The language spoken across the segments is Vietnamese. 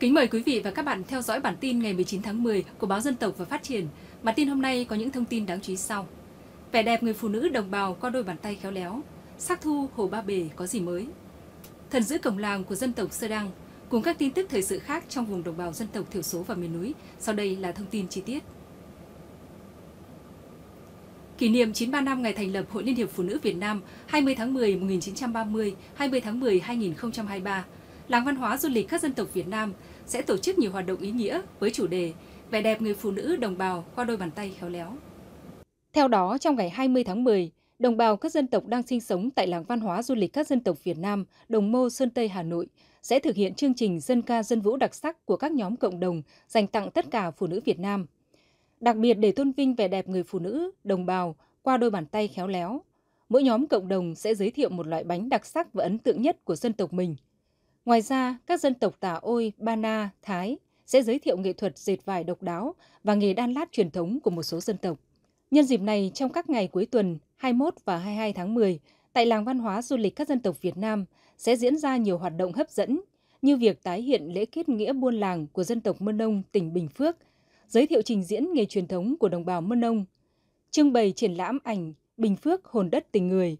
Kính mời quý vị và các bạn theo dõi bản tin ngày 19 tháng 10 của báo Dân tộc và Phát triển. Bản tin hôm nay có những thông tin đáng chú ý sau. Vẻ đẹp người phụ nữ đồng bào qua đôi bàn tay khéo léo. Sắc thu Hồ Ba Bể có gì mới? Thần giữ cổng làng của dân tộc Sơ Đăng cùng các tin tức thời sự khác trong vùng đồng bào dân tộc thiểu số và miền núi. Sau đây là thông tin chi tiết. Kỷ niệm 93 năm ngày thành lập Hội Liên hiệp Phụ nữ Việt Nam 20 tháng 10 1930, 20 tháng 10 2023, làng văn hóa du lịch các dân tộc Việt Nam sẽ tổ chức nhiều hoạt động ý nghĩa với chủ đề Vẻ đẹp người phụ nữ đồng bào qua đôi bàn tay khéo léo. Theo đó, trong ngày 20 tháng 10, đồng bào các dân tộc đang sinh sống tại làng văn hóa du lịch các dân tộc Việt Nam, Đồng Mô, Sơn Tây, Hà Nội sẽ thực hiện chương trình dân ca dân vũ đặc sắc của các nhóm cộng đồng dành tặng tất cả phụ nữ Việt Nam. Đặc biệt để tôn vinh vẻ đẹp người phụ nữ, đồng bào qua đôi bàn tay khéo léo, mỗi nhóm cộng đồng sẽ giới thiệu một loại bánh đặc sắc và ấn tượng nhất của dân tộc mình – Ngoài ra, các dân tộc Tả Ôi, Ba Na, Thái sẽ giới thiệu nghệ thuật dệt vải độc đáo và nghề đan lát truyền thống của một số dân tộc. Nhân dịp này, trong các ngày cuối tuần 21 và 22 tháng 10, tại làng văn hóa du lịch các dân tộc Việt Nam sẽ diễn ra nhiều hoạt động hấp dẫn như việc tái hiện lễ kết nghĩa buôn làng của dân tộc Mân Nông tỉnh Bình Phước, giới thiệu trình diễn nghề truyền thống của đồng bào Mân Nông, trưng bày triển lãm ảnh Bình Phước hồn đất tình người,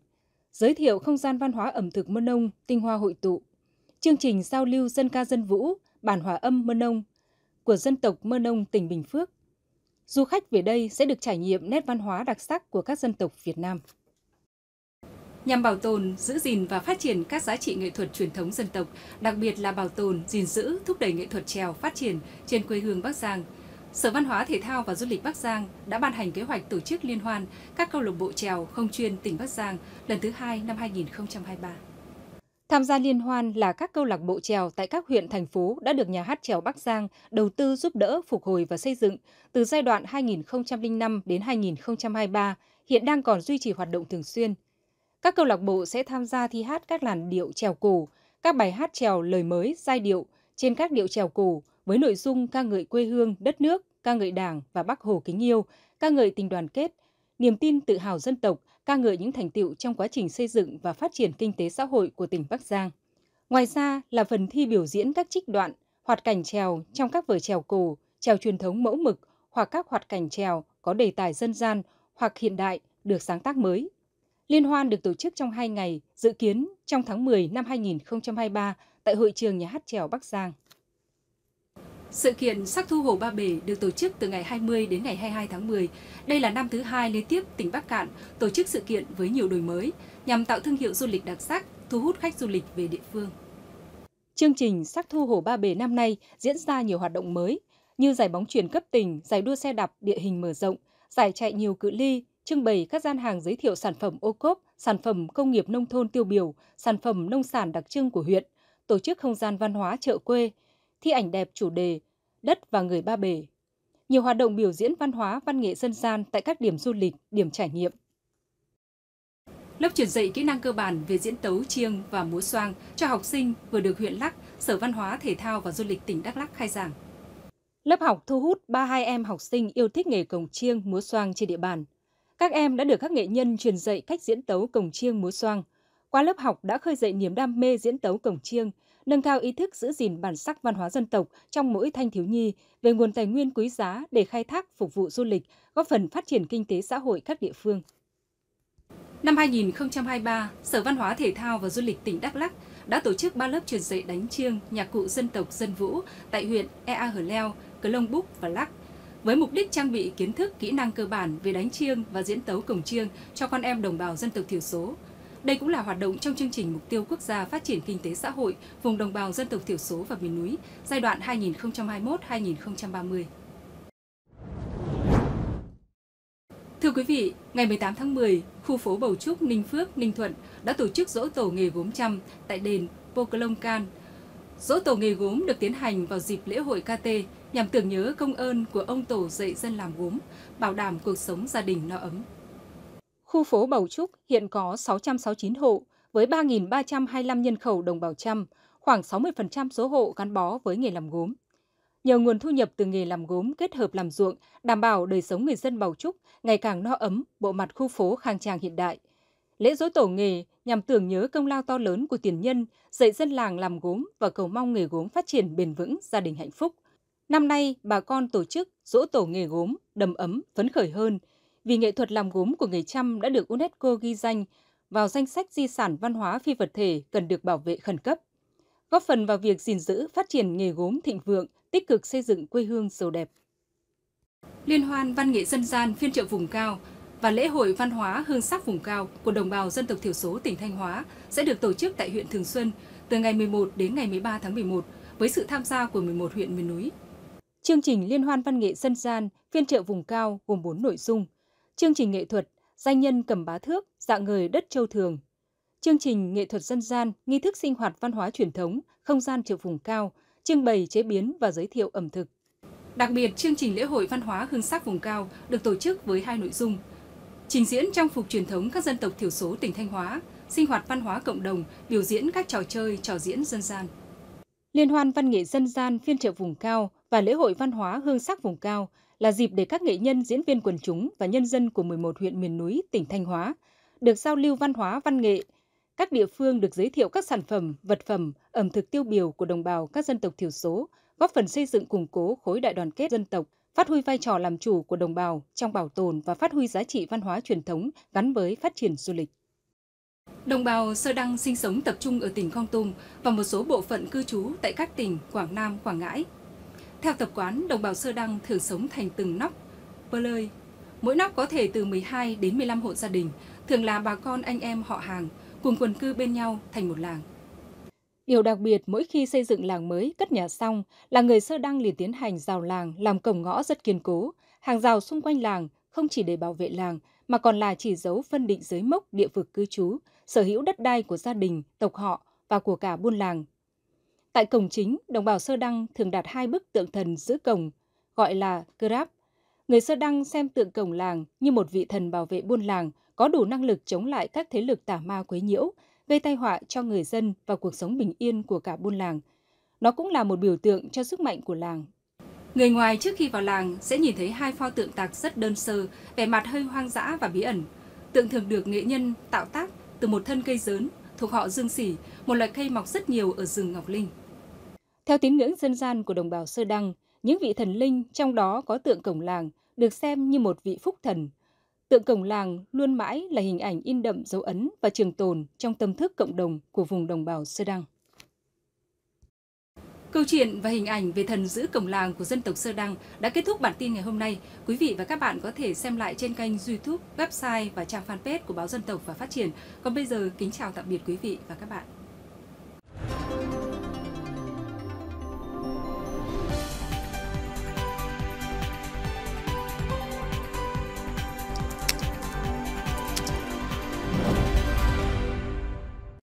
giới thiệu không gian văn hóa ẩm thực Mân Nông tinh hoa hội tụ, chương trình giao lưu dân ca dân vũ, bản hòa âm Mơ Nông của dân tộc Mơ Nông tỉnh Bình Phước. Du khách về đây sẽ được trải nghiệm nét văn hóa đặc sắc của các dân tộc Việt Nam. Nhằm bảo tồn, giữ gìn và phát triển các giá trị nghệ thuật truyền thống dân tộc, đặc biệt là bảo tồn, gìn giữ, thúc đẩy nghệ thuật trèo phát triển trên quê hương Bắc Giang, Sở Văn hóa Thể thao và Du lịch Bắc Giang đã ban hành kế hoạch tổ chức liên hoan các câu lạc bộ trèo không chuyên tỉnh Bắc Giang lần thứ hai năm 2023. Tham gia liên hoan là các câu lạc bộ trèo tại các huyện, thành phố đã được nhà hát trèo Bắc Giang đầu tư giúp đỡ, phục hồi và xây dựng từ giai đoạn 2005 đến 2023, hiện đang còn duy trì hoạt động thường xuyên. Các câu lạc bộ sẽ tham gia thi hát các làn điệu trèo cổ, các bài hát trèo lời mới, giai điệu trên các điệu trèo cổ với nội dung ca ngợi quê hương, đất nước, ca ngợi Đảng và Bắc Hồ kính yêu, ca ngợi tình đoàn kết, niềm tin tự hào dân tộc, ca ngợi những thành tựu trong quá trình xây dựng và phát triển kinh tế xã hội của tỉnh Bắc Giang. Ngoài ra là phần thi biểu diễn các trích đoạn, hoạt cảnh trèo trong các vở trèo cổ, trèo truyền thống mẫu mực hoặc các hoạt cảnh trèo có đề tài dân gian hoặc hiện đại được sáng tác mới. Liên hoan được tổ chức trong 2 ngày, dự kiến trong tháng 10 năm 2023 tại Hội trường Nhà hát trèo Bắc Giang. Sự kiện Sắc Thu Hồ Ba Bể được tổ chức từ ngày 20 đến ngày 22 tháng 10. Đây là năm thứ hai liên tiếp tỉnh Bắc Cạn tổ chức sự kiện với nhiều đổi mới nhằm tạo thương hiệu du lịch đặc sắc, thu hút khách du lịch về địa phương. Chương trình Sắc Thu Hồ Ba Bể năm nay diễn ra nhiều hoạt động mới như giải bóng truyền cấp tỉnh, giải đua xe đạp địa hình mở rộng, giải chạy nhiều cự ly, trưng bày các gian hàng giới thiệu sản phẩm ô cốp, sản phẩm công nghiệp nông thôn tiêu biểu, sản phẩm nông sản đặc trưng của huyện, tổ chức không gian văn hóa chợ quê – thi ảnh đẹp chủ đề Đất và người Ba Bể. Nhiều hoạt động biểu diễn văn hóa, văn nghệ dân gian tại các điểm du lịch, điểm trải nghiệm. Lớp truyền dạy kỹ năng cơ bản về diễn tấu chiêng và múa xoang cho học sinh vừa được huyện Lắc, Sở Văn hóa, Thể thao và Du lịch tỉnh Đắk Lắc khai giảng. Lớp học thu hút 32 em học sinh yêu thích nghề cồng chiêng, múa xoang trên địa bàn. Các em đã được các nghệ nhân truyền dạy cách diễn tấu cồng chiêng múa xoang. Qua lớp học đã khơi dậy niềm đam mê diễn tấu cồng chiêng, nâng cao ý thức giữ gìn bản sắc văn hóa dân tộc trong mỗi thanh thiếu nhi về nguồn tài nguyên quý giá để khai thác phục vụ du lịch, góp phần phát triển kinh tế xã hội các địa phương. Năm 2023, Sở Văn hóa Thể thao và Du lịch tỉnh Đắk Lắk đã tổ chức 3 lớp truyền dạy đánh chiêng, nhạc cụ dân tộc dân vũ tại huyện Ea Hờ Leo, Cờ Long Búc và Lắc với mục đích trang bị kiến thức, kỹ năng cơ bản về đánh chiêng và diễn tấu cổng chiêng cho con em đồng bào dân tộc thiểu số, đây cũng là hoạt động trong chương trình Mục tiêu Quốc gia Phát triển Kinh tế Xã hội vùng đồng bào dân tộc thiểu số và miền núi giai đoạn 2021-2030. Thưa quý vị, ngày 18 tháng 10, khu phố Bầu Trúc, Ninh Phước, Ninh Thuận đã tổ chức dỗ tổ nghề gốm trăm tại đền Poklong Can. Dỗ tổ nghề gốm được tiến hành vào dịp lễ hội KT nhằm tưởng nhớ công ơn của ông tổ dạy dân làm gốm, bảo đảm cuộc sống gia đình no ấm. Khu phố Bầu Trúc hiện có 669 hộ với 3.325 nhân khẩu đồng bào trăm, khoảng 60% số hộ gắn bó với nghề làm gốm. Nhờ nguồn thu nhập từ nghề làm gốm kết hợp làm ruộng, đảm bảo đời sống người dân Bầu Trúc ngày càng no ấm, bộ mặt khu phố khang trang hiện đại. Lễ dỗ tổ nghề nhằm tưởng nhớ công lao to lớn của tiền nhân, dạy dân làng làm gốm và cầu mong nghề gốm phát triển bền vững, gia đình hạnh phúc. Năm nay, bà con tổ chức dỗ tổ nghề gốm, đầm ấm, phấn khởi hơn – vì nghệ thuật làm gốm của người Chăm đã được UNESCO ghi danh vào danh sách di sản văn hóa phi vật thể cần được bảo vệ khẩn cấp, góp phần vào việc gìn giữ, phát triển nghề gốm thịnh vượng, tích cực xây dựng quê hương giàu đẹp. Liên hoan văn nghệ dân gian phiên chợ vùng cao và lễ hội văn hóa hương sắc vùng cao của đồng bào dân tộc thiểu số tỉnh Thanh Hóa sẽ được tổ chức tại huyện Thường Xuân từ ngày 11 đến ngày 13 tháng 11 với sự tham gia của 11 huyện miền núi. Chương trình Liên hoan văn nghệ dân gian phiên chợ vùng cao gồm 4 nội dung – chương trình nghệ thuật Danh nhân cầm bá thước, dạng người đất châu thường. Chương trình nghệ thuật dân gian, nghi thức sinh hoạt văn hóa truyền thống, không gian triệu vùng cao, trưng bày chế biến và giới thiệu ẩm thực. Đặc biệt, chương trình lễ hội văn hóa hương sắc vùng cao được tổ chức với hai nội dung. Trình diễn trang phục truyền thống các dân tộc thiểu số tỉnh Thanh Hóa, sinh hoạt văn hóa cộng đồng, biểu diễn các trò chơi, trò diễn dân gian. Liên hoan văn nghệ dân gian phiên chợ vùng cao và lễ hội văn hóa hương sắc vùng cao là dịp để các nghệ nhân, diễn viên quần chúng và nhân dân của 11 huyện miền núi tỉnh Thanh Hóa được giao lưu văn hóa văn nghệ. Các địa phương được giới thiệu các sản phẩm, vật phẩm, ẩm thực tiêu biểu của đồng bào các dân tộc thiểu số, góp phần xây dựng củng cố khối đại đoàn kết dân tộc, phát huy vai trò làm chủ của đồng bào trong bảo tồn và phát huy giá trị văn hóa truyền thống gắn với phát triển du lịch. Đồng bào Sơ Đăng sinh sống tập trung ở tỉnh Con Tum và một số bộ phận cư trú tại các tỉnh Quảng Nam, Quảng Ngãi, theo tập quán, đồng bào Sơ Đăng thường sống thành từng nóc, bơ lơi. Mỗi nóc có thể từ 12 đến 15 hộ gia đình, thường là bà con anh em họ hàng, cùng quần cư bên nhau thành một làng. Điều đặc biệt mỗi khi xây dựng làng mới, cất nhà xong, là người Sơ Đăng liền tiến hành rào làng, làm cổng ngõ rất kiên cố. Hàng rào xung quanh làng không chỉ để bảo vệ làng, mà còn là chỉ dấu phân định giới mốc địa vực cư trú, sở hữu đất đai của gia đình, tộc họ và của cả buôn làng Tại cổng chính, đồng bào Sơ Đăng thường đặt hai bức tượng thần giữa cổng, gọi là Grab. Người Sơ Đăng xem tượng cổng làng như một vị thần bảo vệ buôn làng, có đủ năng lực chống lại các thế lực tà ma quấy nhiễu, gây tai họa cho người dân và cuộc sống bình yên của cả buôn làng. Nó cũng là một biểu tượng cho sức mạnh của làng. Người ngoài trước khi vào làng sẽ nhìn thấy hai pho tượng tạc rất đơn sơ, vẻ mặt hơi hoang dã và bí ẩn. Tượng thường được nghệ nhân tạo tác từ một thân cây dớn thuộc họ Dương Sỉ, một loài cây mọc rất nhiều ở rừng Ngọc Linh. Theo tín ngưỡng dân gian của đồng bào Sơ Đăng, những vị thần linh trong đó có tượng cổng làng được xem như một vị phúc thần. Tượng cổng làng luôn mãi là hình ảnh in đậm dấu ấn và trường tồn trong tâm thức cộng đồng của vùng đồng bào Sơ Đăng. Câu chuyện và hình ảnh về thần giữ cổng làng của dân tộc Sơ Đăng đã kết thúc bản tin ngày hôm nay. Quý vị và các bạn có thể xem lại trên kênh YouTube, website và trang fanpage của báo Dân tộc và Phát triển. Còn bây giờ kính chào tạm biệt quý vị và các bạn.